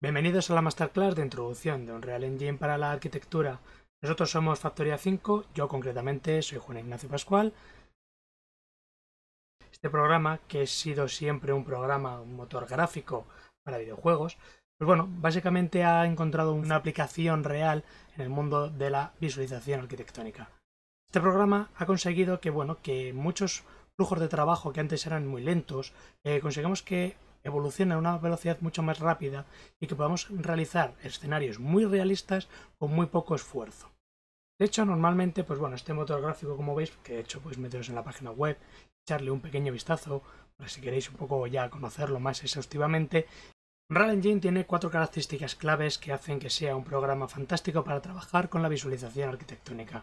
Bienvenidos a la masterclass de introducción de Unreal Engine para la arquitectura. Nosotros somos Factoría 5, yo concretamente soy Juan Ignacio Pascual. Este programa, que ha sido siempre un programa, un motor gráfico para videojuegos, pues bueno, básicamente ha encontrado una aplicación real en el mundo de la visualización arquitectónica. Este programa ha conseguido que, bueno, que muchos flujos de trabajo que antes eran muy lentos, consigamos eh, conseguimos que evoluciona a una velocidad mucho más rápida y que podamos realizar escenarios muy realistas con muy poco esfuerzo. De hecho, normalmente, pues bueno, este motor gráfico, como veis, que he hecho, pues meteros en la página web, echarle un pequeño vistazo, para pues si queréis un poco ya conocerlo más exhaustivamente. Unreal Engine tiene cuatro características claves que hacen que sea un programa fantástico para trabajar con la visualización arquitectónica.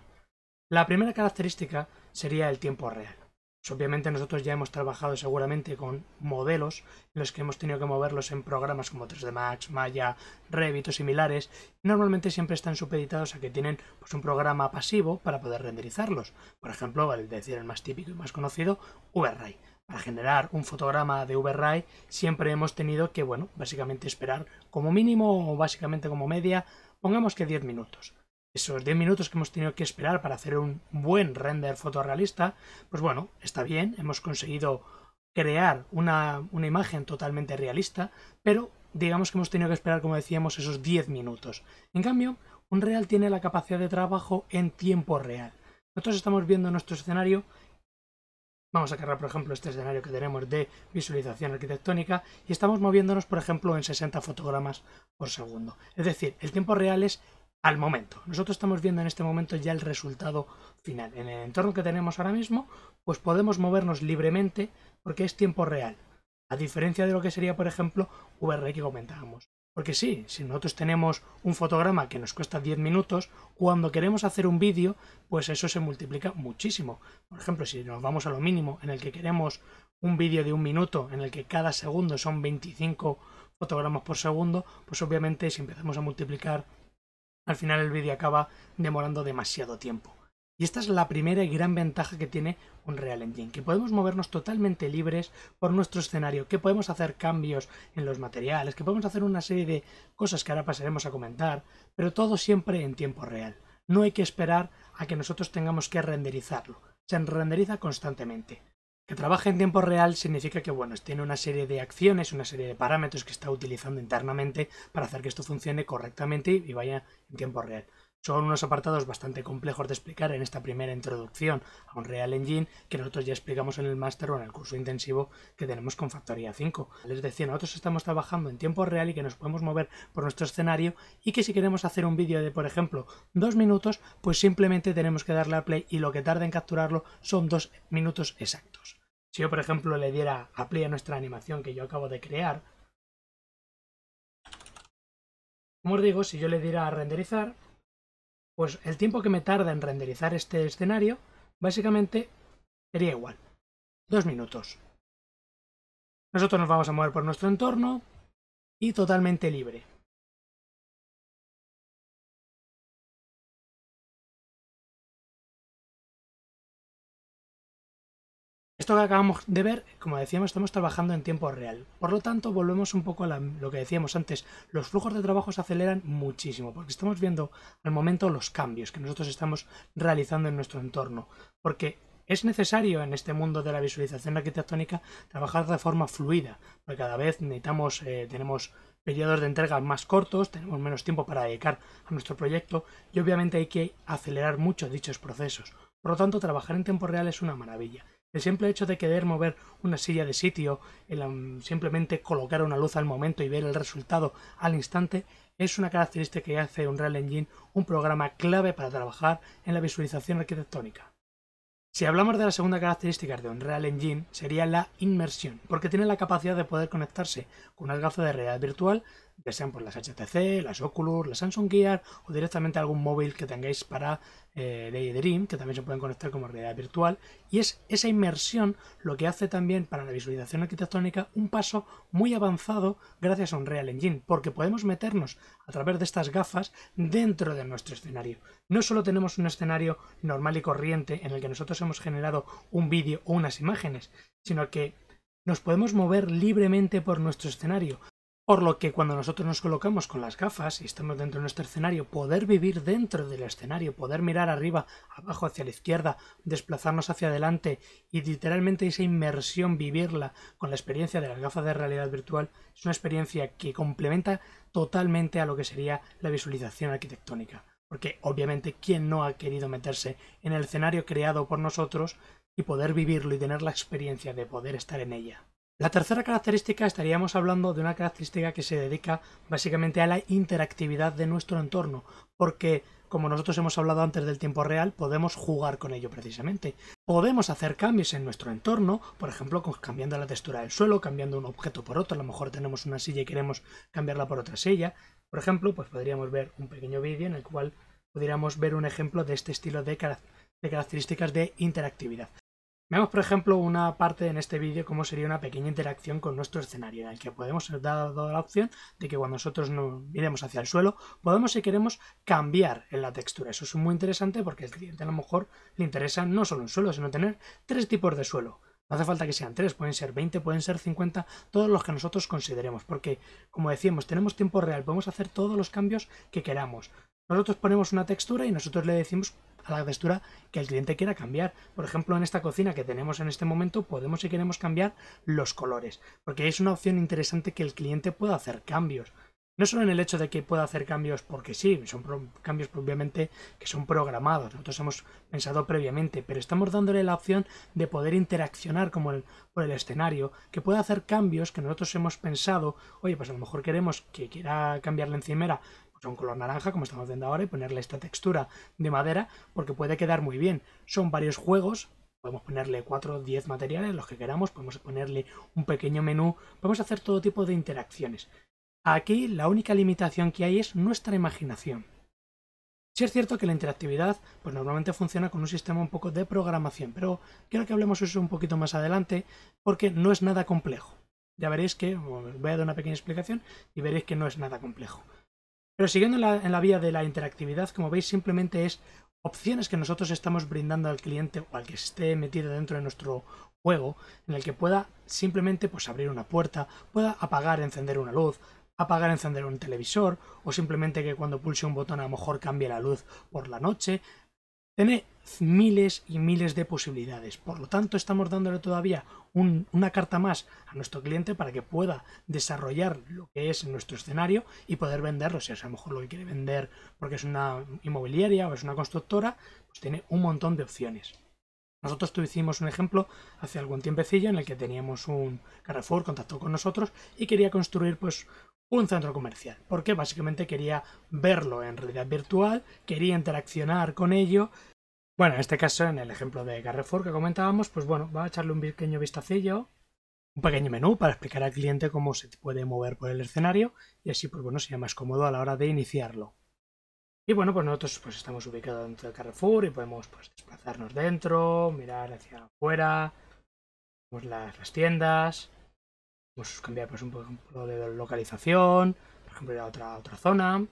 La primera característica sería el tiempo real. Pues obviamente nosotros ya hemos trabajado seguramente con modelos en los que hemos tenido que moverlos en programas como 3D Max, Maya, Revit o similares. Normalmente siempre están supeditados a que tienen pues, un programa pasivo para poder renderizarlos. Por ejemplo, el decir el más típico y más conocido, VRAY. Para generar un fotograma de VRAY siempre hemos tenido que, bueno, básicamente esperar como mínimo o básicamente como media, pongamos que 10 minutos esos 10 minutos que hemos tenido que esperar para hacer un buen render fotorrealista, pues bueno, está bien, hemos conseguido crear una, imagen totalmente realista, pero digamos que hemos tenido que esperar, como decíamos, esos 10 minutos. En cambio, un real tiene la capacidad de trabajo en tiempo real. Nosotros estamos viendo nuestro escenario Vamos a cargar, por ejemplo, este escenario que tenemos de visualización arquitectónica y estamos moviéndonos, por ejemplo, en 60 fotogramas por segundo. Es decir, el tiempo real es al momento. Nosotros estamos viendo en este momento ya el resultado final. En el entorno que tenemos ahora mismo, pues podemos movernos libremente porque es tiempo real. A diferencia de lo que sería, por ejemplo, VR que comentábamos. Porque sí, si nosotros tenemos un fotograma que nos cuesta 10 minutos, cuando queremos hacer un vídeo, pues eso se multiplica muchísimo. Por ejemplo, si nos vamos a lo mínimo, en el que queremos un vídeo de un minuto, en el que cada segundo son 25 fotogramas por segundo, pues obviamente si empezamos a multiplicar al final el vídeo acaba demorando demasiado tiempo. Y esta es la primera y gran ventaja que tiene un Real Engine, que podemos movernos totalmente libres por nuestro escenario, que podemos hacer cambios en los materiales, que podemos hacer una serie de cosas que ahora pasaremos a comentar, pero todo siempre en tiempo real. No hay que esperar a que nosotros tengamos que renderizarlo. Se renderiza constantemente. Que trabaje en tiempo real significa que, bueno, tiene una serie de acciones, una serie de parámetros que está utilizando internamente para hacer que esto funcione correctamente y vaya en tiempo real. Son unos apartados bastante complejos de explicar en esta primera introducción a un Real Engine que nosotros ya explicamos en el máster o en el curso intensivo que tenemos con Factoría 5. Les decía, nosotros estamos trabajando en tiempo real y que nos podemos mover por nuestro escenario y que si queremos hacer un vídeo de, por ejemplo, dos minutos, pues simplemente tenemos que darle a play y lo que tarda en capturarlo son dos minutos exactos. Si yo, por ejemplo, le diera a play a nuestra animación que yo acabo de crear, como os digo, si yo le diera a renderizar, pues el tiempo que me tarda en renderizar este escenario, básicamente sería igual. Dos minutos. Nosotros nos vamos a mover por nuestro entorno y totalmente libre. Esto que acabamos de ver, como decíamos, estamos trabajando en tiempo real. Por lo tanto, volvemos un poco a lo que decíamos antes. Los flujos de trabajo se aceleran muchísimo porque estamos viendo al momento los cambios que nosotros estamos realizando en nuestro entorno. Porque es necesario en este mundo de la visualización arquitectónica trabajar de forma fluida, porque cada vez necesitamos, eh, tenemos periodos de entrega más cortos, tenemos menos tiempo para dedicar a nuestro proyecto y obviamente hay que acelerar mucho dichos procesos. Por lo tanto, trabajar en tiempo real es una maravilla. El simple hecho de querer mover una silla de sitio, um, simplemente colocar una luz al momento y ver el resultado al instante, es una característica que hace Unreal Engine un programa clave para trabajar en la visualización arquitectónica. Si hablamos de la segunda característica de Unreal Engine, sería la inmersión, porque tiene la capacidad de poder conectarse con un gazo de realidad virtual ya sean por las HTC, las Oculus, las Samsung Gear o directamente algún móvil que tengáis para eh, Daydream, que también se pueden conectar como realidad virtual. Y es esa inmersión lo que hace también para la visualización arquitectónica un paso muy avanzado gracias a Unreal Engine, porque podemos meternos a través de estas gafas dentro de nuestro escenario. No solo tenemos un escenario normal y corriente en el que nosotros hemos generado un vídeo o unas imágenes, sino que nos podemos mover libremente por nuestro escenario, por lo que cuando nosotros nos colocamos con las gafas y estamos dentro de nuestro escenario, poder vivir dentro del escenario, poder mirar arriba, abajo, hacia la izquierda, desplazarnos hacia adelante y literalmente esa inmersión vivirla con la experiencia de las gafas de realidad virtual es una experiencia que complementa totalmente a lo que sería la visualización arquitectónica. Porque obviamente, ¿quién no ha querido meterse en el escenario creado por nosotros y poder vivirlo y tener la experiencia de poder estar en ella? La tercera característica estaríamos hablando de una característica que se dedica básicamente a la interactividad de nuestro entorno, porque como nosotros hemos hablado antes del tiempo real, podemos jugar con ello precisamente. Podemos hacer cambios en nuestro entorno, por ejemplo, cambiando la textura del suelo, cambiando un objeto por otro, a lo mejor tenemos una silla y queremos cambiarla por otra silla. Por ejemplo, pues podríamos ver un pequeño vídeo en el cual pudiéramos ver un ejemplo de este estilo de, de características de interactividad. Veamos, por ejemplo, una parte en este vídeo cómo sería una pequeña interacción con nuestro escenario, en el que podemos ser dado la opción de que cuando nosotros nos miremos hacia el suelo, podemos, si queremos, cambiar en la textura. Eso es muy interesante porque el cliente a lo mejor le interesa no solo un suelo, sino tener tres tipos de suelo. No hace falta que sean tres, pueden ser 20, pueden ser 50, todos los que nosotros consideremos, porque, como decíamos, tenemos tiempo real, podemos hacer todos los cambios que queramos. Nosotros ponemos una textura y nosotros le decimos a la textura que el cliente quiera cambiar. Por ejemplo, en esta cocina que tenemos en este momento podemos y queremos cambiar los colores, porque es una opción interesante que el cliente pueda hacer cambios. No solo en el hecho de que pueda hacer cambios porque sí, son cambios propiamente que son programados, nosotros hemos pensado previamente, pero estamos dándole la opción de poder interaccionar como por el escenario, que pueda hacer cambios que nosotros hemos pensado, oye, pues a lo mejor queremos que quiera cambiar la encimera un color naranja, como estamos viendo ahora, y ponerle esta textura de madera, porque puede quedar muy bien. Son varios juegos, podemos ponerle 4 o 10 materiales, los que queramos, podemos ponerle un pequeño menú, podemos hacer todo tipo de interacciones. Aquí la única limitación que hay es nuestra imaginación. si es cierto que la interactividad pues normalmente funciona con un sistema un poco de programación, pero quiero que hablemos eso un poquito más adelante porque no es nada complejo. Ya veréis que, voy a dar una pequeña explicación y veréis que no es nada complejo. Pero siguiendo en la, vía de la interactividad, como veis, simplemente es opciones que nosotros estamos brindando al cliente o al que esté metido dentro de nuestro juego, en el que pueda simplemente pues, abrir una puerta, pueda apagar, encender una luz, apagar, encender un televisor, o simplemente que cuando pulse un botón a lo mejor cambie la luz por la noche, tiene miles y miles de posibilidades. Por lo tanto, estamos dándole todavía una carta más a nuestro cliente para que pueda desarrollar lo que es nuestro escenario y poder venderlo. Si es a lo mejor lo que quiere vender porque es una inmobiliaria o es una constructora, pues tiene un montón de opciones. Nosotros tuvimos un ejemplo hace algún tiempecillo en el que teníamos un Carrefour, contactó con nosotros y quería construir pues un centro comercial, porque básicamente quería verlo en realidad virtual, quería interaccionar con ello. Bueno, en este caso, en el ejemplo de Carrefour que comentábamos, pues bueno, va a echarle un pequeño vistacillo, un pequeño menú para explicar al cliente cómo se puede mover por el escenario y así, pues bueno, sea más cómodo a la hora de iniciarlo. Y bueno, pues nosotros pues estamos ubicados dentro de Carrefour y podemos pues desplazarnos dentro, mirar hacia afuera, las, las tiendas, Vamos pues, a cambiar, pues, un poco de localización, por ejemplo, ir a otra, otra zona. a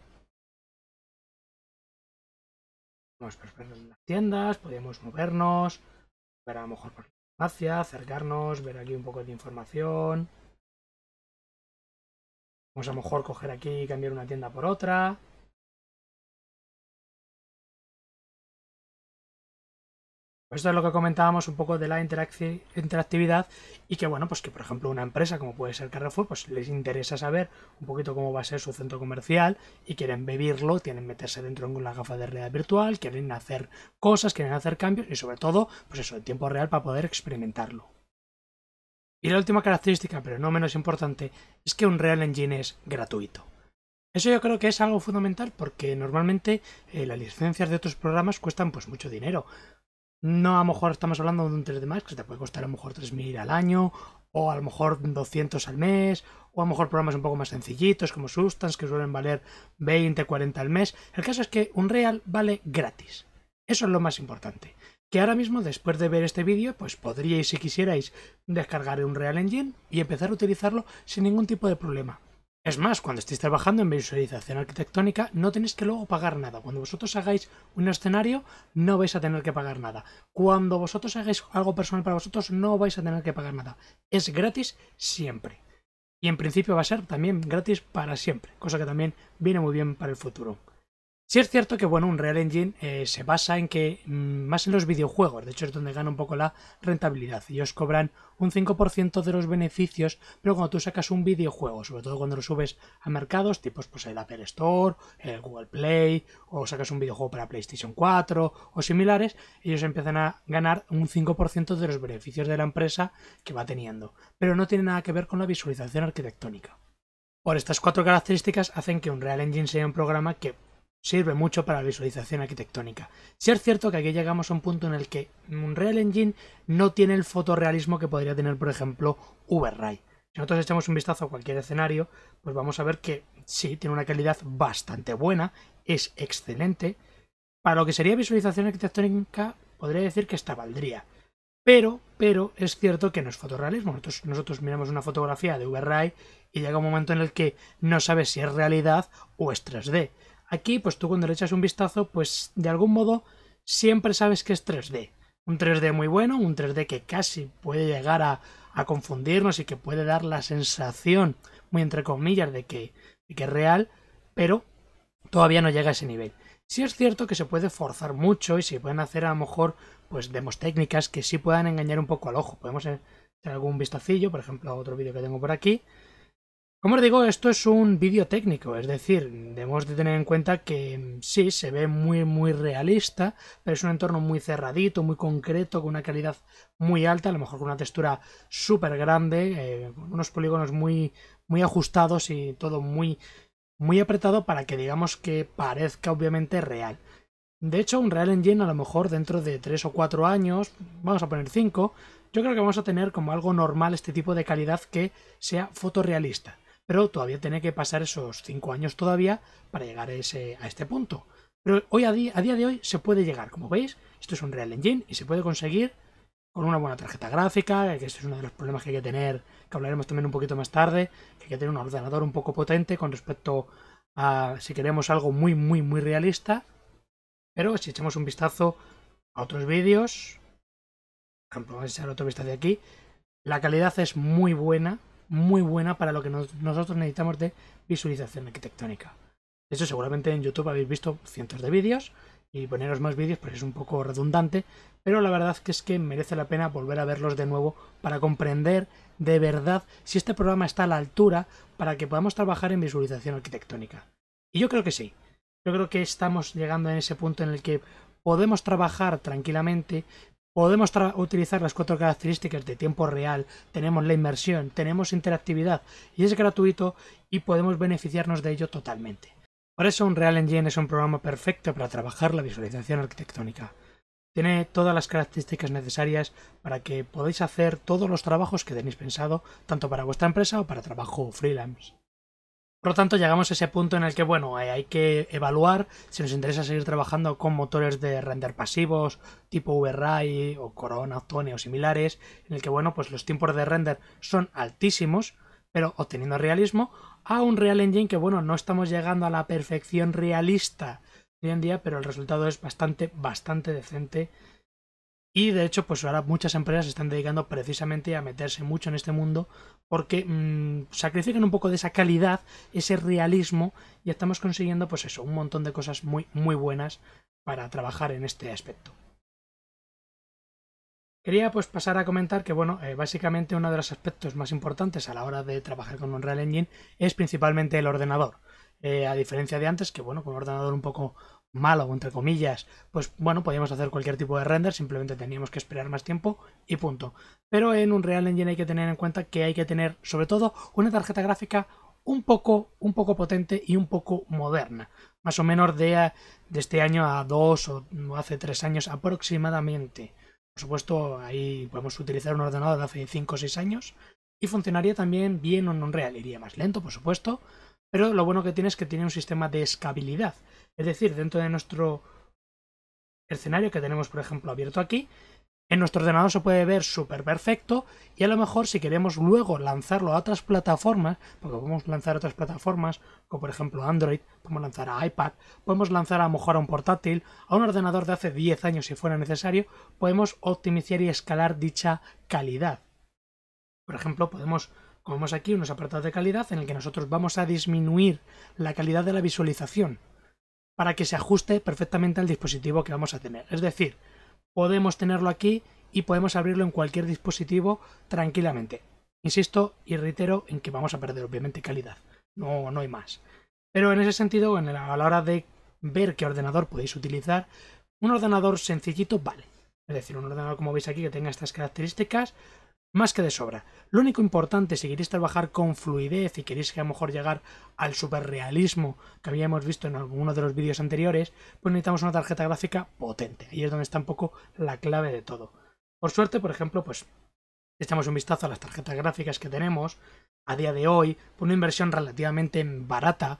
pues, ver las tiendas, podemos movernos, ver a lo mejor por la acercarnos, ver aquí un poco de información. Vamos a lo mejor coger aquí y cambiar una tienda por otra. esto es lo que comentábamos un poco de la interactividad y que, bueno, pues que por ejemplo una empresa como puede ser Carrefour, pues les interesa saber un poquito cómo va a ser su centro comercial y quieren vivirlo, quieren meterse dentro de una gafa de realidad virtual, quieren hacer cosas, quieren hacer cambios y sobre todo, pues eso, en tiempo real para poder experimentarlo. Y la última característica, pero no menos importante, es que un Real Engine es gratuito. Eso yo creo que es algo fundamental porque normalmente eh, las licencias de otros programas cuestan pues mucho dinero. No, a lo mejor estamos hablando de un 3D Max que te puede costar a lo mejor 3.000 al año, o a lo mejor 200 al mes, o a lo mejor programas un poco más sencillitos como Substance que suelen valer 20, 40 al mes. El caso es que un real vale gratis. Eso es lo más importante. Que ahora mismo, después de ver este vídeo, pues podríais, si quisierais, descargar un Real Engine y empezar a utilizarlo sin ningún tipo de problema. Es más, cuando estéis trabajando en visualización arquitectónica, no tenéis que luego pagar nada. Cuando vosotros hagáis un escenario, no vais a tener que pagar nada. Cuando vosotros hagáis algo personal para vosotros, no vais a tener que pagar nada. Es gratis siempre. Y en principio va a ser también gratis para siempre, cosa que también viene muy bien para el futuro. Si es cierto que bueno, un Real Engine eh, se basa en que mm, más en los videojuegos, de hecho es donde gana un poco la rentabilidad. Ellos cobran un 5% de los beneficios, pero cuando tú sacas un videojuego, sobre todo cuando lo subes a mercados tipos pues, el Apple Store, el Google Play, o sacas un videojuego para PlayStation 4 o similares, ellos empiezan a ganar un 5% de los beneficios de la empresa que va teniendo, pero no tiene nada que ver con la visualización arquitectónica. Por estas cuatro características hacen que un Real Engine sea un programa que sirve mucho para la visualización arquitectónica. Si es cierto que aquí llegamos a un punto en el que Unreal Engine no tiene el fotorrealismo que podría tener, por ejemplo, VRAI. Si nosotros echamos un vistazo a cualquier escenario, pues vamos a ver que sí, tiene una calidad bastante buena, es excelente. Para lo que sería visualización arquitectónica, podría decir que esta valdría. Pero, pero es cierto que no es fotorrealismo. Nosotros, miramos una fotografía de ray y llega un momento en el que no sabes si es realidad o es 3D. Aquí, pues tú cuando le echas un vistazo, pues de algún modo siempre sabes que es 3D. Un 3D muy bueno, un 3D que casi puede llegar a, confundirnos y que puede dar la sensación, muy entre comillas, de que, que es real, pero todavía no llega a ese nivel. Sí es cierto que se puede forzar mucho y se pueden hacer a lo mejor pues demos técnicas que sí puedan engañar un poco al ojo. Podemos hacer algún vistacillo, por ejemplo, a otro vídeo que tengo por aquí, como os digo, esto es un vídeo técnico, es decir, debemos de tener en cuenta que mm, sí, se ve muy muy realista, pero es un entorno muy cerradito, muy concreto, con una calidad muy alta, a lo mejor con una textura súper grande, eh, unos polígonos muy, muy ajustados y todo muy, muy apretado para que digamos que parezca obviamente real. De hecho, un Real Engine a lo mejor dentro de 3 o 4 años, vamos a poner 5, yo creo que vamos a tener como algo normal este tipo de calidad que sea fotorrealista pero todavía tiene que pasar esos cinco años todavía para llegar a, ese, a este punto. Pero hoy a día, a día de hoy se puede llegar, como veis, esto es un Real Engine y se puede conseguir con una buena tarjeta gráfica, que este es uno de los problemas que hay que tener, que hablaremos también un poquito más tarde, que hay que tener un ordenador un poco potente con respecto a si queremos algo muy, muy, muy realista. Pero si echamos un vistazo a otros vídeos, por ejemplo, vamos a echar otro vistazo de aquí, la calidad es muy buena, muy buena para lo que nosotros necesitamos de visualización arquitectónica. eso seguramente en YouTube habéis visto cientos de vídeos y poneros más vídeos pues es un poco redundante, pero la verdad que es que merece la pena volver a verlos de nuevo para comprender de verdad si este programa está a la altura para que podamos trabajar en visualización arquitectónica. Y yo creo que sí. Yo creo que estamos llegando en ese punto en el que podemos trabajar tranquilamente Podemos utilizar las cuatro características de tiempo real, tenemos la inmersión, tenemos interactividad y es gratuito y podemos beneficiarnos de ello totalmente. Por eso Unreal Engine es un programa perfecto para trabajar la visualización arquitectónica. Tiene todas las características necesarias para que podáis hacer todos los trabajos que tenéis pensado, tanto para vuestra empresa o para trabajo freelance. Por lo tanto, llegamos a ese punto en el que, bueno, hay que evaluar si nos interesa seguir trabajando con motores de render pasivos, tipo VRAI o Corona, Tony o similares, en el que, bueno, pues los tiempos de render son altísimos, pero obteniendo realismo, a un Real Engine que, bueno, no estamos llegando a la perfección realista hoy en día, pero el resultado es bastante, bastante decente y de hecho, pues ahora muchas empresas están dedicando precisamente a meterse mucho en este mundo porque mm, sacrifican un poco de esa calidad, ese realismo y estamos consiguiendo pues eso, un montón de cosas muy muy buenas para trabajar en este aspecto. Quería pues pasar a comentar que bueno, eh, básicamente uno de los aspectos más importantes a la hora de trabajar con Unreal Engine es principalmente el ordenador. Eh, a diferencia de antes, que bueno, con un ordenador un poco malo, entre comillas, pues bueno, podíamos hacer cualquier tipo de render, simplemente teníamos que esperar más tiempo y punto. Pero en un Real Engine hay que tener en cuenta que hay que tener, sobre todo, una tarjeta gráfica un poco, un poco potente y un poco moderna. Más o menos de, este año a dos o hace tres años aproximadamente. Por supuesto, ahí podemos utilizar un ordenador de hace cinco o seis años y funcionaría también bien en Unreal. Iría más lento, por supuesto, pero lo bueno que tiene es que tiene un sistema de escabilidad. Es decir, dentro de nuestro escenario que tenemos, por ejemplo, abierto aquí, en nuestro ordenador se puede ver súper perfecto y a lo mejor si queremos luego lanzarlo a otras plataformas, porque podemos lanzar a otras plataformas, como por ejemplo Android, podemos lanzar a iPad, podemos lanzar a lo mejor a un portátil, a un ordenador de hace 10 años si fuera necesario, podemos optimizar y escalar dicha calidad. Por ejemplo, podemos como aquí, unos apartados de calidad en el que nosotros vamos a disminuir la calidad de la visualización para que se ajuste perfectamente al dispositivo que vamos a tener. Es decir, podemos tenerlo aquí y podemos abrirlo en cualquier dispositivo tranquilamente. Insisto y reitero en que vamos a perder obviamente calidad. No, no hay más. Pero en ese sentido, a la hora de ver qué ordenador podéis utilizar, un ordenador sencillito vale. Es decir, un ordenador como veis aquí que tenga estas características, más que de sobra. Lo único importante, si queréis trabajar con fluidez y queréis que a lo mejor llegar al superrealismo que habíamos visto en alguno de los vídeos anteriores, pues necesitamos una tarjeta gráfica potente. Ahí es donde está un poco la clave de todo. Por suerte, por ejemplo, pues echamos un vistazo a las tarjetas gráficas que tenemos a día de hoy, por una inversión relativamente barata,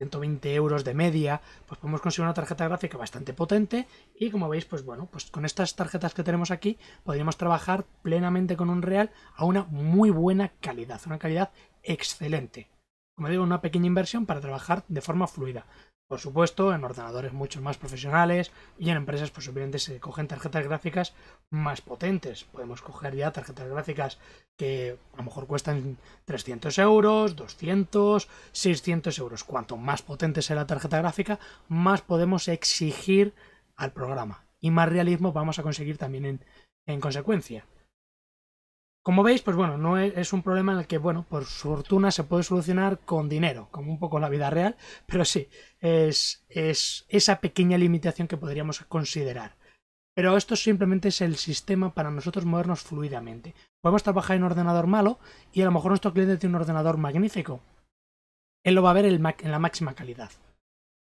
120 euros de media, pues podemos conseguir una tarjeta gráfica bastante potente y como veis, pues bueno, pues con estas tarjetas que tenemos aquí podríamos trabajar plenamente con un real a una muy buena calidad, una calidad excelente. Como digo, una pequeña inversión para trabajar de forma fluida. Por supuesto, en ordenadores mucho más profesionales y en empresas, pues obviamente se cogen tarjetas gráficas más potentes. Podemos coger ya tarjetas gráficas que a lo mejor cuestan 300 euros, 200, 600 euros. Cuanto más potente sea la tarjeta gráfica, más podemos exigir al programa y más realismo vamos a conseguir también en, en consecuencia. Como veis, pues bueno, no es, un problema en el que, bueno, por fortuna se puede solucionar con dinero, como un poco la vida real, pero sí, es, esa pequeña limitación que podríamos considerar. Pero esto simplemente es el sistema para nosotros movernos fluidamente. Podemos trabajar en un ordenador malo y a lo mejor nuestro cliente tiene un ordenador magnífico. Él lo va a ver en la máxima calidad.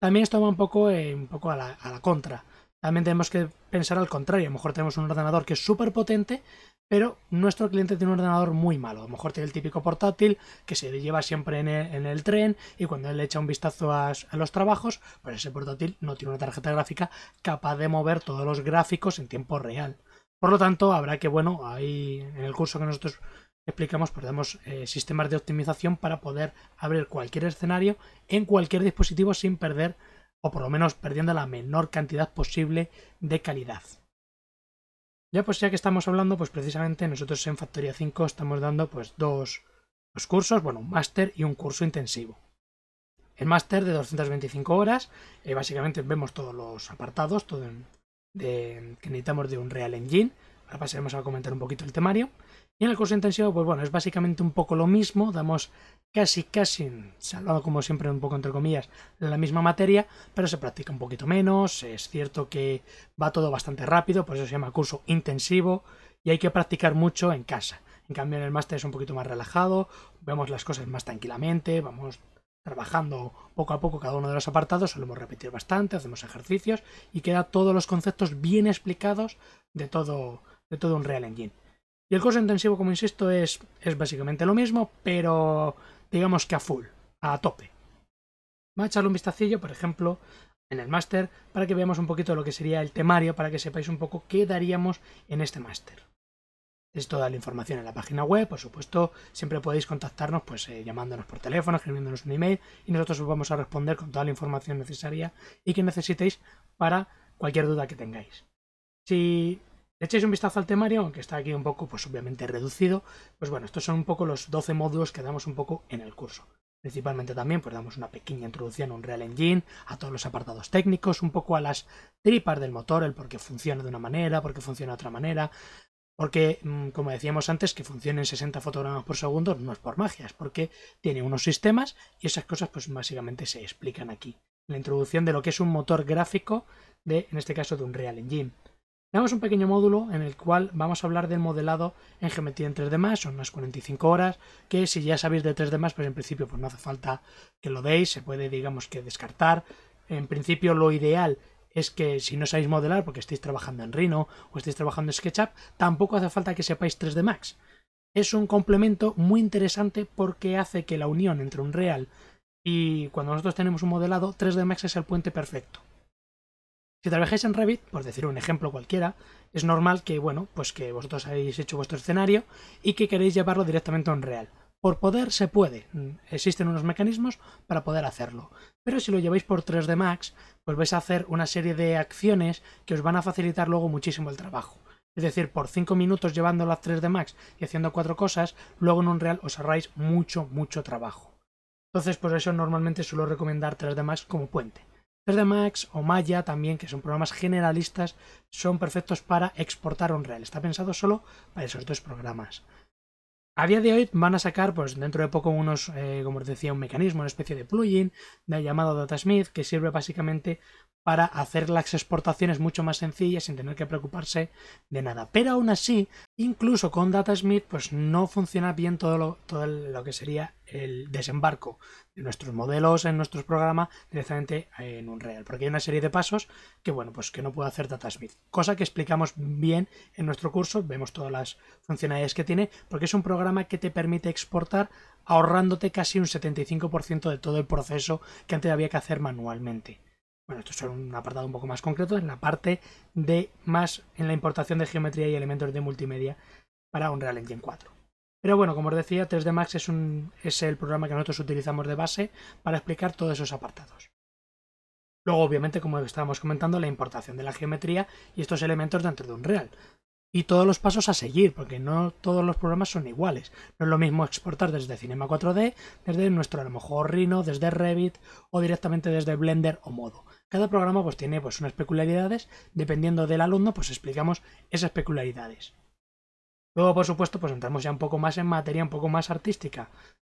También esto va eh, un poco, a la, a la contra. También tenemos que pensar al contrario. A lo mejor tenemos un ordenador que es súper potente, pero nuestro cliente tiene un ordenador muy malo. A lo mejor tiene el típico portátil que se lleva siempre en el, tren y cuando él le echa un vistazo a, los trabajos, pues ese portátil no tiene una tarjeta gráfica capaz de mover todos los gráficos en tiempo real. Por lo tanto, habrá que, bueno, ahí en el curso que nosotros explicamos, perdemos pues eh, sistemas de optimización para poder abrir cualquier escenario en cualquier dispositivo sin perder, o por lo menos perdiendo la menor cantidad posible de calidad. Ya pues ya que estamos hablando, pues precisamente nosotros en Factoría 5 estamos dando pues dos, cursos, bueno, un máster y un curso intensivo. El máster de 225 horas, eh, básicamente vemos todos los apartados, todo de, que necesitamos de un Real Engine, Ahora pasaremos a comentar un poquito el temario. Y en el curso intensivo, pues bueno, es básicamente un poco lo mismo, damos casi, casi, salvado como siempre un poco entre comillas, la misma materia, pero se practica un poquito menos, es cierto que va todo bastante rápido, por eso se llama curso intensivo, y hay que practicar mucho en casa. En cambio, en el máster es un poquito más relajado, vemos las cosas más tranquilamente, vamos trabajando poco a poco cada uno de los apartados, solemos repetir bastante, hacemos ejercicios y queda todos los conceptos bien explicados de todo de todo un Real Engine. Y el curso intensivo, como insisto, es, es básicamente lo mismo, pero digamos que a full, a tope. Va a echarle un vistacillo, por ejemplo, en el máster, para que veamos un poquito lo que sería el temario, para que sepáis un poco qué daríamos en este máster. Es toda la información en la página web, por supuesto, siempre podéis contactarnos pues eh, llamándonos por teléfono, escribiéndonos un email y nosotros os vamos a responder con toda la información necesaria y que necesitéis para cualquier duda que tengáis. Si le un vistazo al temario, aunque está aquí un poco, pues obviamente reducido. Pues bueno, estos son un poco los 12 módulos que damos un poco en el curso. Principalmente también, pues damos una pequeña introducción a real Engine, a todos los apartados técnicos, un poco a las tripas del motor, el por qué funciona de una manera, por qué funciona de otra manera. Porque, mm, como decíamos antes, que en 60 fotogramas por segundo no es por magia, es porque tiene unos sistemas y esas cosas pues básicamente se explican aquí. La introducción de lo que es un motor gráfico de, en este caso, de un Real Engine. Tenemos un pequeño módulo en el cual vamos a hablar del modelado en geometría en 3D+, Max, son unas 45 horas, que si ya sabéis de 3D+, Max, pues en principio pues no hace falta que lo deis, se puede digamos que descartar. En principio lo ideal es que si no sabéis modelar porque estáis trabajando en Rhino o estáis trabajando en SketchUp, tampoco hace falta que sepáis 3D Max. Es un complemento muy interesante porque hace que la unión entre un real y cuando nosotros tenemos un modelado, 3D Max es el puente perfecto. Si trabajáis en Revit, por decir un ejemplo cualquiera, es normal que, bueno, pues que vosotros hayáis hecho vuestro escenario y que queréis llevarlo directamente a un real. Por poder se puede, mm, existen unos mecanismos para poder hacerlo. Pero si lo lleváis por 3D Max, pues vais a hacer una serie de acciones que os van a facilitar luego muchísimo el trabajo. Es decir, por 5 minutos llevándolo a 3D Max y haciendo cuatro cosas, luego en un real os ahorráis mucho, mucho trabajo. Entonces, por eso normalmente suelo recomendar 3D Max como puente. 3 Max o Maya también, que son programas generalistas, son perfectos para exportar Unreal. Está pensado solo para esos dos programas. A día de hoy van a sacar, pues dentro de poco, unos, eh, como os decía, un mecanismo, una especie de plugin de llamado DataSmith, que sirve básicamente para hacer las exportaciones mucho más sencillas sin tener que preocuparse de nada. Pero aún así, incluso con DataSmith, pues no funciona bien todo lo, que sería el desembarco de nuestros modelos en nuestros programas directamente en Unreal, porque hay una serie de pasos que, bueno, pues que no puede hacer DataSmith, cosa que explicamos bien en nuestro curso, vemos todas las funcionalidades que tiene, porque es un programa que te permite exportar ahorrándote casi un 75% de todo el proceso que antes había que hacer manualmente. Bueno, esto es un apartado un poco más concreto, en la parte de más en la importación de geometría y elementos de multimedia para Unreal Engine 4. Pero bueno, como os decía, 3D Max es, es el programa que nosotros utilizamos de base para explicar todos esos apartados. Luego, obviamente, como estábamos comentando, la importación de la geometría y estos elementos dentro de Unreal y todos los pasos a seguir, porque no todos los programas son iguales. No es lo mismo exportar desde Cinema 4D, desde nuestro a lo mejor Rhino, desde Revit o directamente desde Blender o Modo. Cada programa pues tiene pues unas peculiaridades, dependiendo del alumno pues explicamos esas peculiaridades. Luego por supuesto pues entramos ya un poco más en materia un poco más artística.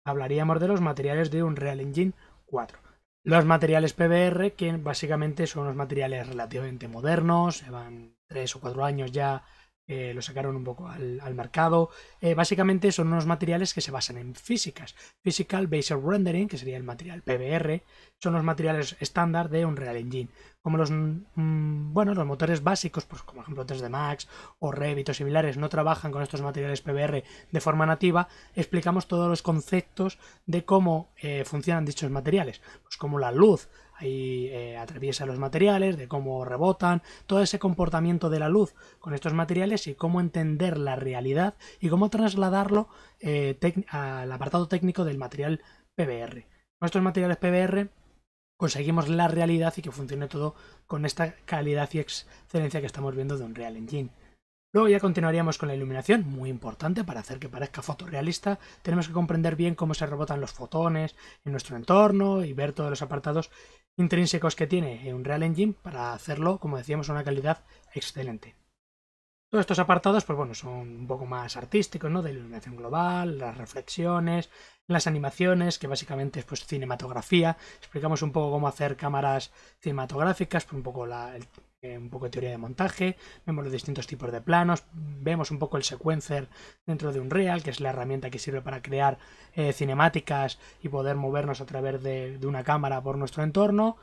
Hablaríamos de los materiales de un Real Engine 4. Los materiales PBR que básicamente son unos materiales relativamente modernos, llevan 3 o 4 años ya eh, lo sacaron un poco al, mercado. Eh, básicamente son unos materiales que se basan en físicas. Physical Based Rendering, que sería el material PBR, son los materiales estándar de Unreal Engine. Como los, mm, bueno, los motores básicos, pues como ejemplo 3D Max o Revit o similares, no trabajan con estos materiales PBR de forma nativa, explicamos todos los conceptos de cómo eh, funcionan dichos materiales. Pues como la luz, ahí eh, atraviesa los materiales, de cómo rebotan, todo ese comportamiento de la luz con estos materiales y cómo entender la realidad y cómo trasladarlo eh, al apartado técnico del material PBR. Con estos materiales PBR conseguimos la realidad y que funcione todo con esta calidad y excelencia que estamos viendo de un Real Engine. Luego ya continuaríamos con la iluminación, muy importante para hacer que parezca fotorrealista. Tenemos que comprender bien cómo se rebotan los fotones en nuestro entorno y ver todos los apartados intrínsecos que tiene un Real Engine para hacerlo, como decíamos, una calidad excelente. Todos estos apartados, pues bueno, son un poco más artísticos, ¿no? De iluminación global, las reflexiones, las animaciones, que básicamente es pues cinematografía. Explicamos un poco cómo hacer cámaras cinematográficas, pues un poco la, eh, un poco de teoría de montaje, vemos los distintos tipos de planos, vemos un poco el sequencer dentro de Unreal, que es la herramienta que sirve para crear eh, cinemáticas y poder movernos a través de, una cámara por nuestro entorno.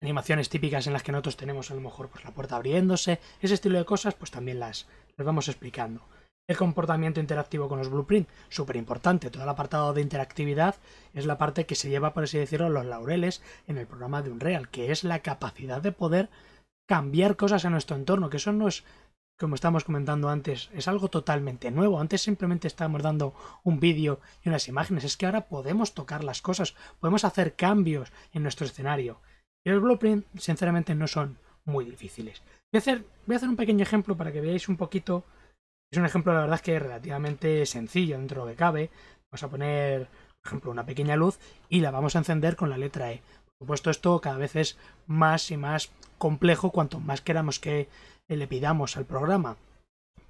Animaciones típicas en las que nosotros tenemos a lo mejor pues, la puerta abriéndose, ese estilo de cosas, pues también las, las vamos explicando el comportamiento interactivo con los blueprints, súper importante. Todo el apartado de interactividad es la parte que se lleva, por así decirlo, los laureles en el programa de Unreal, que es la capacidad de poder cambiar cosas en nuestro entorno, que eso no es, como estamos comentando antes, es algo totalmente nuevo. Antes simplemente estábamos dando un vídeo y unas imágenes, es que ahora podemos tocar las cosas, podemos hacer cambios en nuestro escenario. Y los blueprints, sinceramente, no son muy difíciles. hacer, voy a hacer un pequeño ejemplo para que veáis un poquito es un ejemplo, la verdad, que es relativamente sencillo dentro de lo que cabe. Vamos a poner, por ejemplo, una pequeña luz y la vamos a encender con la letra E. Por supuesto, esto cada vez es más y más complejo cuanto más queramos que eh, le pidamos al programa.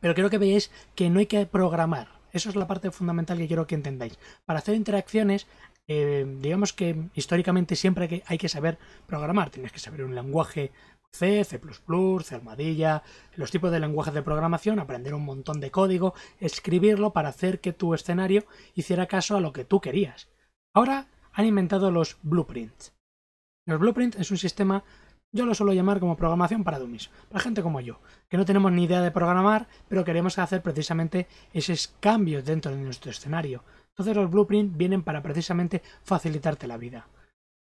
Pero quiero que veáis que no hay que programar. Eso es la parte fundamental que quiero que entendáis. Para hacer interacciones eh, digamos que históricamente siempre hay que, hay que saber programar. Tienes que saber un lenguaje C, C++, C armadilla, los tipos de lenguajes de programación, aprender un montón de código, escribirlo para hacer que tu escenario hiciera caso a lo que tú querías. Ahora han inventado los blueprints. Los blueprints es un sistema, yo lo suelo llamar como programación para dummies, para gente como yo, que no tenemos ni idea de programar, pero queremos hacer precisamente esos cambios dentro de nuestro escenario, entonces los blueprints vienen para precisamente facilitarte la vida.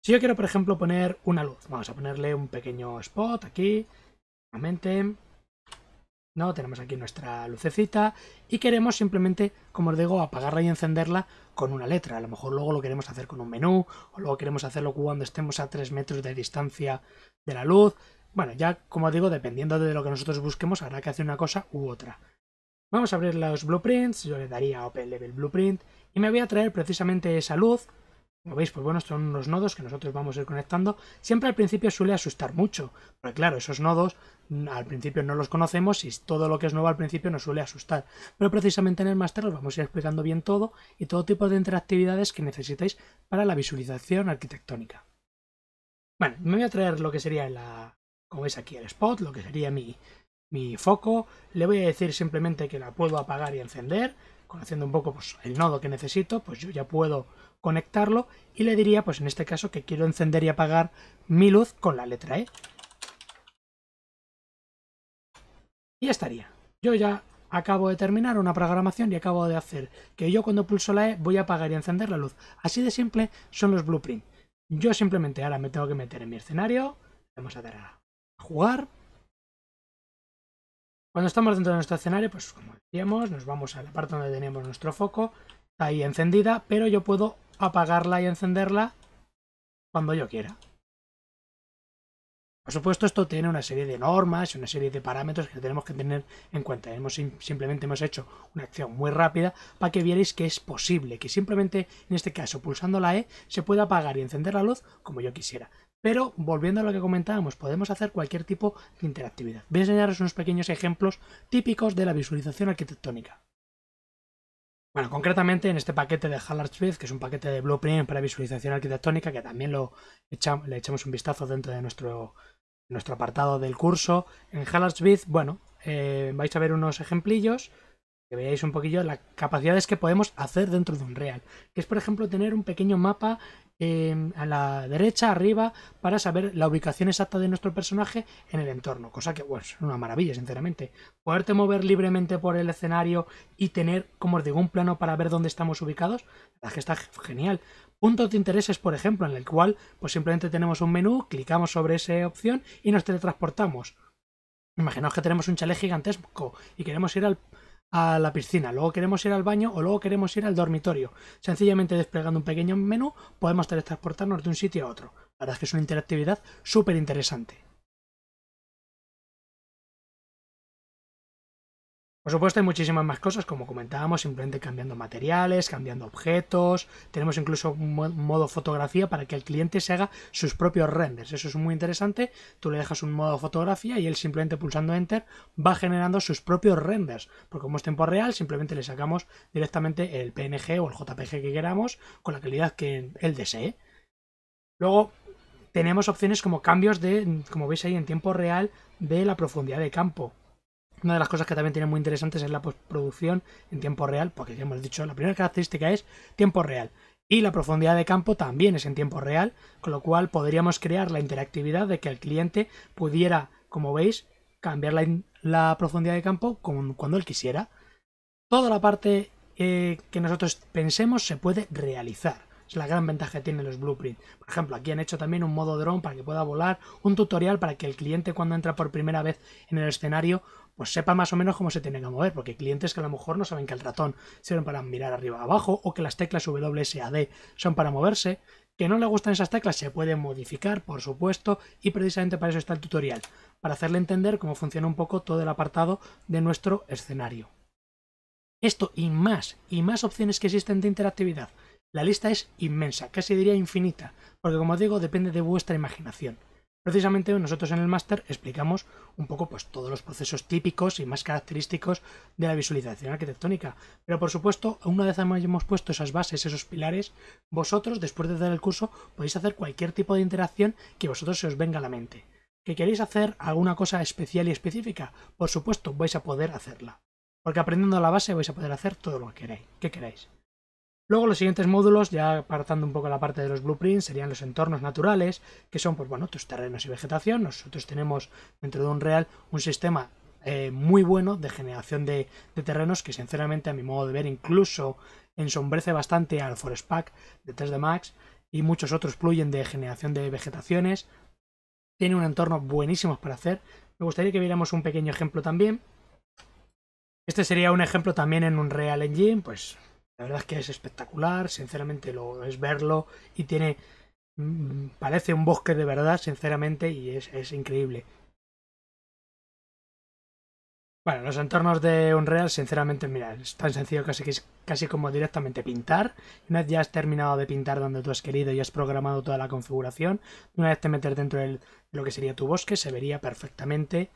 Si yo quiero, por ejemplo, poner una luz, vamos a ponerle un pequeño spot aquí, Aumenten. ¿no? Tenemos aquí nuestra lucecita y queremos simplemente, como os digo, apagarla y encenderla con una letra. A lo mejor luego lo queremos hacer con un menú o luego queremos hacerlo cuando estemos a 3 metros de distancia de la luz. Bueno, ya como digo, dependiendo de lo que nosotros busquemos, habrá que hacer una cosa u otra. Vamos a abrir los blueprints, yo le daría Open Level Blueprint y me voy a traer precisamente esa luz. Como veis, pues bueno, son unos nodos que nosotros vamos a ir conectando. Siempre al principio suele asustar mucho, porque claro, esos nodos mm, al principio no los conocemos y todo lo que es nuevo al principio nos suele asustar. Pero precisamente en el máster os vamos a ir explicando bien todo y todo tipo de interactividades que necesitáis para la visualización arquitectónica. Bueno, me voy a traer lo que sería la, como veis aquí el spot, lo que sería mi, mi foco. Le voy a decir simplemente que la puedo apagar y encender conociendo un poco pues, el nodo que necesito, pues yo ya puedo conectarlo y le diría, pues en este caso, que quiero encender y apagar mi luz con la letra E. Y ya estaría. Yo ya acabo de terminar una programación y acabo de hacer que yo cuando pulso la E voy a apagar y encender la luz. Así de simple son los blueprints. Yo simplemente ahora me tengo que meter en mi escenario, vamos a dar a jugar cuando estamos dentro de nuestro escenario, pues como decíamos, nos vamos a la parte donde tenemos nuestro foco, está ahí encendida, pero yo puedo apagarla y encenderla cuando yo quiera. Por supuesto, esto tiene una serie de normas y una serie de parámetros que tenemos que tener en cuenta. Hemos, simplemente hemos hecho una acción muy rápida para que vierais que es posible que simplemente, en este caso, pulsando la E, se pueda apagar y encender la luz como yo quisiera. Pero volviendo a lo que comentábamos, podemos hacer cualquier tipo de interactividad. Voy a enseñaros unos pequeños ejemplos típicos de la visualización arquitectónica. Bueno, concretamente en este paquete de Hallard que es un paquete de blueprint para visualización arquitectónica, que también lo le echamos un vistazo dentro de nuestro, apartado del curso. En Hallard bueno, eh, vais a ver unos ejemplillos que veáis un poquillo las capacidades que podemos hacer dentro de un real. Que es, por ejemplo, tener un pequeño mapa em, a la derecha, arriba, para saber la ubicación exacta de nuestro personaje en el entorno. Cosa que, bueno, es una maravilla, sinceramente. Poderte mover libremente por el escenario y tener, como os digo, un plano para ver dónde estamos ubicados, la que está genial. Puntos de intereses, por ejemplo, en el cual pues simplemente tenemos un menú, clicamos sobre esa opción y nos teletransportamos. Imaginaos que tenemos un chalet gigantesco y queremos ir al, a la piscina, luego queremos ir al baño o luego queremos ir al dormitorio. Sencillamente desplegando un pequeño menú podemos teletransportarnos de un sitio a otro. La verdad es que es una interactividad súper interesante. Por supuesto hay muchísimas más cosas, como comentábamos, simplemente cambiando materiales, cambiando objetos. Tenemos incluso un modo fotografía para que el cliente se haga sus propios renders. Eso es muy interesante. Tú le dejas un modo fotografía y él simplemente pulsando enter va generando sus propios renders. Porque como es tiempo real, simplemente le sacamos directamente el PNG o el JPG que queramos con la calidad que él desee. Luego tenemos opciones como cambios de, como veis ahí en tiempo real, de la profundidad de campo una de las cosas que también tiene muy interesantes es la postproducción en tiempo real, porque ya hemos dicho, la primera característica es tiempo real. Y la profundidad de campo también es en tiempo real, con lo cual podríamos crear la interactividad de que el cliente pudiera, como veis, cambiar la, la profundidad de campo cuando él quisiera. Toda la parte eh, que nosotros pensemos se puede realizar es la gran ventaja que tienen los blueprints. Por ejemplo, aquí han hecho también un modo drone para que pueda volar, un tutorial para que el cliente cuando entra por primera vez en el escenario pues sepa más o menos cómo se tiene que mover, porque hay clientes que a lo mejor no saben que el ratón sirve para mirar arriba abajo, o que las teclas WSAD son para moverse, que no le gustan esas teclas, se pueden modificar, por supuesto, y precisamente para eso está el tutorial, para hacerle entender cómo funciona un poco todo el apartado de nuestro escenario. Esto y más, y más opciones que existen de interactividad. La lista es inmensa, casi diría infinita, porque como digo, depende de vuestra imaginación. Precisamente nosotros en el máster explicamos un poco pues, todos los procesos típicos y más característicos de la visualización arquitectónica. Pero por supuesto, una vez hemos puesto esas bases, esos pilares, vosotros después de dar el curso podéis hacer cualquier tipo de interacción que vosotros se os venga a la mente. ¿Que queréis hacer alguna cosa especial y específica? Por supuesto, vais a poder hacerla. Porque aprendiendo la base vais a poder hacer todo lo que queréis, qué queráis. Luego los siguientes módulos, ya apartando un poco la parte de los blueprints, serían los entornos naturales, que son pues bueno, tus terrenos y vegetación. Nosotros tenemos dentro de un real un sistema eh, muy bueno de generación de, terrenos que sinceramente a mi modo de ver incluso ensombrece bastante al Forest Pack de 3D Max y muchos otros plugins de generación de vegetaciones. Tiene un entorno buenísimo para hacer. Me gustaría que viéramos un pequeño ejemplo también. Este sería un ejemplo también en un Real Engine, pues la verdad es que es espectacular, sinceramente lo es verlo y tiene mm, parece un bosque de verdad, sinceramente, y es, es increíble. Bueno, los entornos de Unreal, sinceramente, mira, es tan sencillo casi que es casi como directamente pintar. Una vez ya has terminado de pintar donde tú has querido y has programado toda la configuración, una vez te metes dentro de lo que sería tu bosque, se vería perfectamente.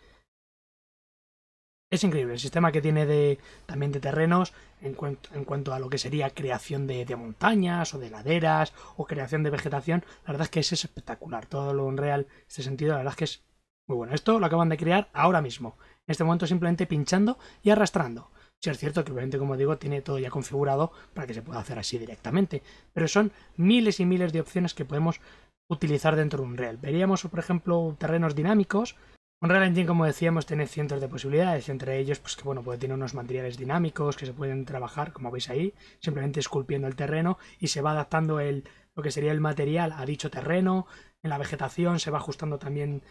Es increíble el sistema que tiene también de terrenos en, cuanto, en cuanto a lo que sería creación de, montañas o de laderas o creación de vegetación. La verdad es que es espectacular. Todo lo Unreal en este sentido, la verdad es que es muy bueno. Esto lo acaban de crear ahora mismo. En este momento simplemente pinchando y arrastrando. Si es cierto que obviamente, como digo, tiene todo ya configurado para que se pueda hacer así directamente. Pero son miles y miles de opciones que podemos utilizar dentro de Unreal. Veríamos, por ejemplo, terrenos dinámicos Unreal Engine, como decíamos, tiene cientos de posibilidades, entre ellos, pues que bueno, puede tener unos materiales dinámicos que se pueden trabajar, como veis ahí, simplemente esculpiendo el terreno y se va adaptando el, lo que sería el material a dicho terreno, en la vegetación se va ajustando también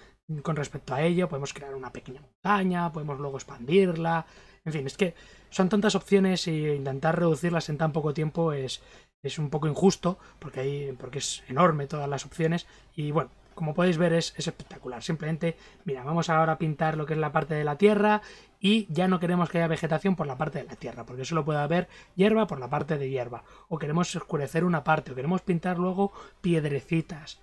con respecto a ello, podemos crear una pequeña montaña, podemos luego expandirla, en fin, es que son tantas opciones y e intentar reducirlas en tan poco tiempo es, es un poco injusto, porque, porque es enorme todas las opciones y bueno, como podéis ver es, espectacular. Simplemente, mira, vamos ahora a pintar lo que es la parte de la tierra y ya no queremos que haya vegetación por la parte de la tierra, porque solo puede haber hierba por la parte de hierba. O queremos oscurecer una parte, o queremos pintar luego piedrecitas.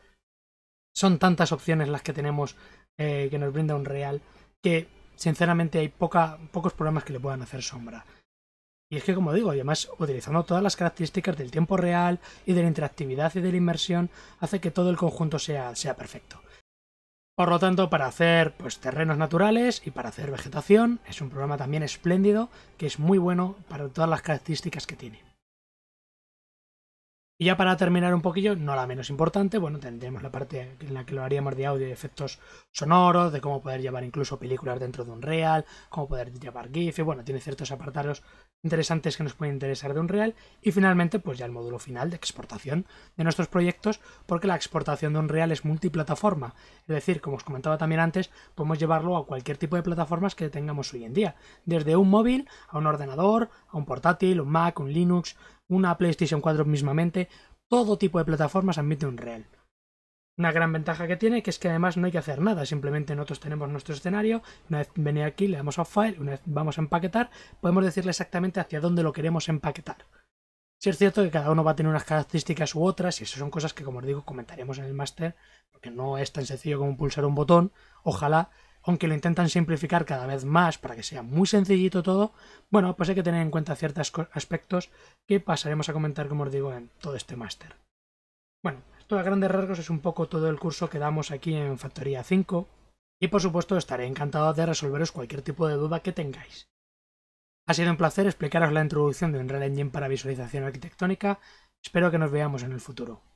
Son tantas opciones las que tenemos eh, que nos brinda un real que sinceramente hay pocos programas que le puedan hacer sombra. Y es que, como digo, además utilizando todas las características del tiempo real y de la interactividad y de la inmersión, hace que todo el conjunto sea, perfecto. Por lo tanto, para hacer pues, terrenos naturales y para hacer vegetación, es un programa también espléndido, que es muy bueno para todas las características que tiene. Y ya para terminar un poquillo, no la menos importante, bueno, tendremos la parte en la que lo haríamos de audio y efectos sonoros, de cómo poder llevar incluso películas dentro de un real, cómo poder llevar GIF, bueno, tiene ciertos apartados interesantes que nos pueden interesar de Unreal y finalmente pues ya el módulo final de exportación de nuestros proyectos porque la exportación de Unreal es multiplataforma es decir como os comentaba también antes podemos llevarlo a cualquier tipo de plataformas que tengamos hoy en día desde un móvil a un ordenador a un portátil un Mac un Linux una PlayStation 4 mismamente todo tipo de plataformas admite un real una gran ventaja que tiene, que es que además no hay que hacer nada, simplemente nosotros tenemos nuestro escenario, una vez venir aquí le damos a File, una vez vamos a empaquetar, podemos decirle exactamente hacia dónde lo queremos empaquetar. Si es cierto que cada uno va a tener unas características u otras, y eso son cosas que, como os digo, comentaremos en el máster, porque no es tan sencillo como pulsar un botón, ojalá, aunque lo intentan simplificar cada vez más para que sea muy sencillito todo, bueno, pues hay que tener en cuenta ciertos aspectos que pasaremos a comentar, como os digo, en todo este máster. Bueno, a grandes rasgos es un poco todo el curso que damos aquí en Factoría 5 y por supuesto estaré encantado de resolveros cualquier tipo de duda que tengáis. Ha sido un placer explicaros la introducción de Unreal Engine para visualización arquitectónica, espero que nos veamos en el futuro.